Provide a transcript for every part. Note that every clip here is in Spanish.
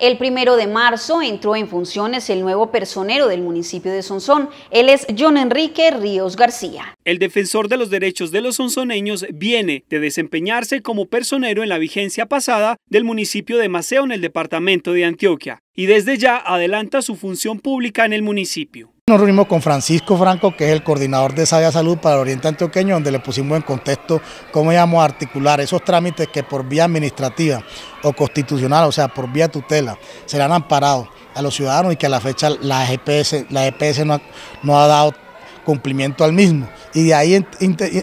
El primero de marzo entró en funciones el nuevo personero del municipio de Sonsón. Él es John Enrique Ríos García. El defensor de los derechos de los sonsoneños viene de desempeñarse como personero en la vigencia pasada del municipio de Maceo en el departamento de Antioquia y desde ya adelanta su función pública en el municipio. Nos reunimos con Francisco Franco, que es el coordinador de Sabia Salud para el Oriente Antioqueño, donde le pusimos en contexto cómo íbamos a articular esos trámites que por vía administrativa o constitucional, o sea, por vía tutela, serán amparados a los ciudadanos y que a la fecha la EPS, la EPS no, ha, no ha dado cumplimiento al mismo. Y de ahí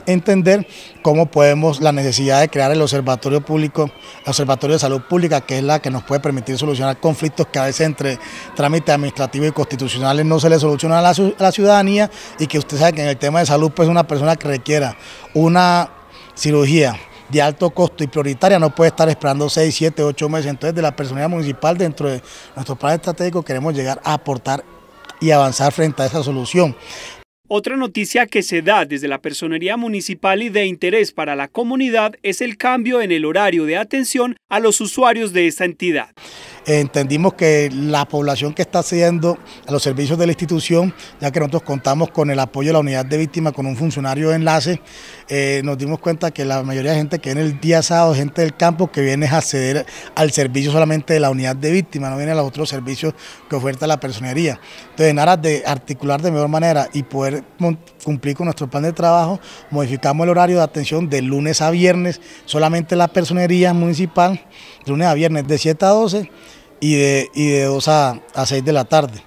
entender cómo podemos la necesidad de crear el observatorio público, observatorio de salud pública, que es la que nos puede permitir solucionar conflictos que a veces entre trámites administrativos y constitucionales no se le soluciona a la, ciudadanía y que usted sabe que en el tema de salud, pues una persona que requiera una cirugía de alto costo y prioritaria no puede estar esperando 6, 7, 8 meses. Entonces, de la personalidad municipal, dentro de nuestro plan estratégico, queremos llegar a aportar y avanzar frente a esa solución. Otra noticia que se da desde la Personería Municipal y de interés para la comunidad es el cambio en el horario de atención a los usuarios de esta entidad. Entendimos que la población que está accediendo a los servicios de la institución, ya que nosotros contamos con el apoyo de la unidad de víctima con un funcionario de enlace, eh, nos dimos cuenta que la mayoría de gente que viene el día sábado, gente del campo, que viene a acceder al servicio solamente de la unidad de víctima no viene a los otros servicios que oferta la personería. Entonces, en de articular de mejor manera y poder cumplir con nuestro plan de trabajo, modificamos el horario de atención de lunes a viernes, solamente la personería municipal, de lunes a viernes de 7 a 12 y de, de 2 a, a 6 de la tarde,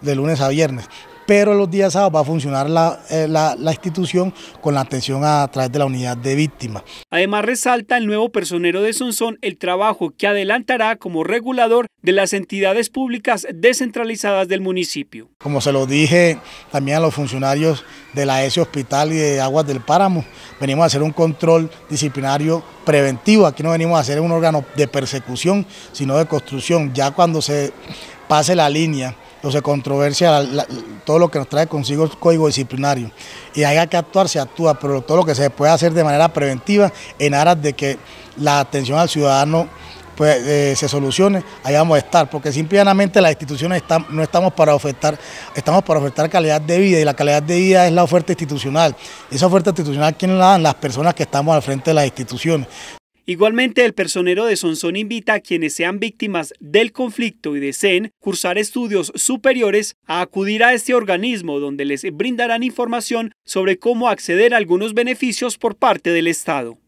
de lunes a viernes pero los días sábados va a funcionar eh, la, institución con la atención a, través de la unidad de víctimas. Además resalta el nuevo personero de Sonsón el trabajo que adelantará como regulador de las entidades públicas descentralizadas del municipio. Como se lo dije también a los funcionarios de la S Hospital y de Aguas del Páramo, venimos a hacer un control disciplinario preventivo, aquí no venimos a hacer un órgano de persecución, sino de construcción, ya cuando se pase la línea entonces controversia, todo lo que nos trae consigo el código disciplinario. Y haya que actuar, se actúa, pero todo lo que se pueda hacer de manera preventiva en aras de que la atención al ciudadano pues, eh, se solucione, ahí vamos a estar, porque simplemente las instituciones no estamos para ofertar, estamos para ofertar calidad de vida y la calidad de vida es la oferta institucional. Esa oferta institucional, ¿quién la dan? Las personas que estamos al frente de las instituciones. Igualmente, el personero de Sonson invita a quienes sean víctimas del conflicto y deseen cursar estudios superiores a acudir a este organismo donde les brindarán información sobre cómo acceder a algunos beneficios por parte del Estado.